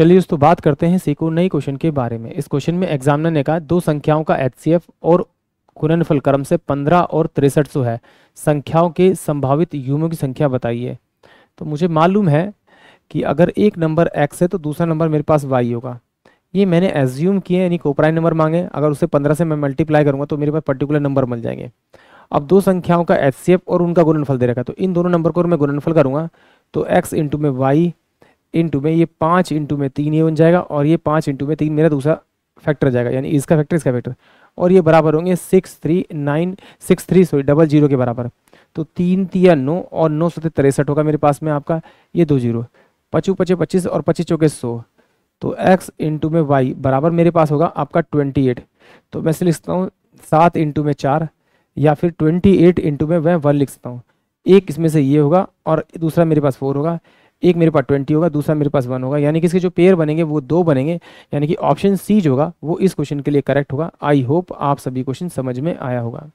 चलिए दोस्तों बात करते हैं सीको नई क्वेश्चन के बारे में इस क्वेश्चन में एग्जामिनर ने कहा दो संख्याओं का एच और गुणनफल क्रम से 15 और तिरसठ सौ है संख्याओं के संभावित यूमो की संख्या बताइए तो मुझे मालूम है कि अगर एक नंबर एक्स है तो दूसरा नंबर मेरे पास वाई होगा ये मैंने एज्यूम किए यानी कोपराइन नंबर मांगे अगर उसे पंद्रह से मैं मल्टीप्लाई करूंगा तो मेरे पास पर्टिकुलर नंबर मिल जाएंगे अब दो संख्याओं का एच और उनका गुणनफल दे रखा है तो इन दोनों नंबर को मैं गुणनफल करूंगा तो एक्स इंटू में वाई इंटू में ये पाँच इंटू में तीन ये बन जाएगा और ये पाँच इंटू में तीन मेरा दूसरा फैक्टर जाएगा यानी इसका फैक्टर इसका फैक्टर और ये बराबर होंगे six three nine six three sorry double zero के बराबर तो तीन तिया नौ और नौ सौ तिरसठ होगा मेरे पास में आपका ये दो जीरो पचू पचे पच्चीस और पच्चीस चौके सौ तो एक्स इंटू में वाई बराबर मेरे पास होगा आपका ट्वेंटी एट तो मैं से लिखता हूँ सात इंटू में चार या फिर ट्वेंटी एट इंटू में मैं वन लिख सकता हूँ एक इसमें से ये होगा और दूसरा मेरे पास फोर होगा एक मेरे पास ट्वेंटी होगा दूसरा मेरे पास वन होगा यानी कि इसके जो पेयर बनेंगे वो दो बनेंगे यानी कि ऑप्शन सी जो होगा वो इस क्वेश्चन के लिए करेक्ट होगा आई होप आप सभी क्वेश्चन समझ में आया होगा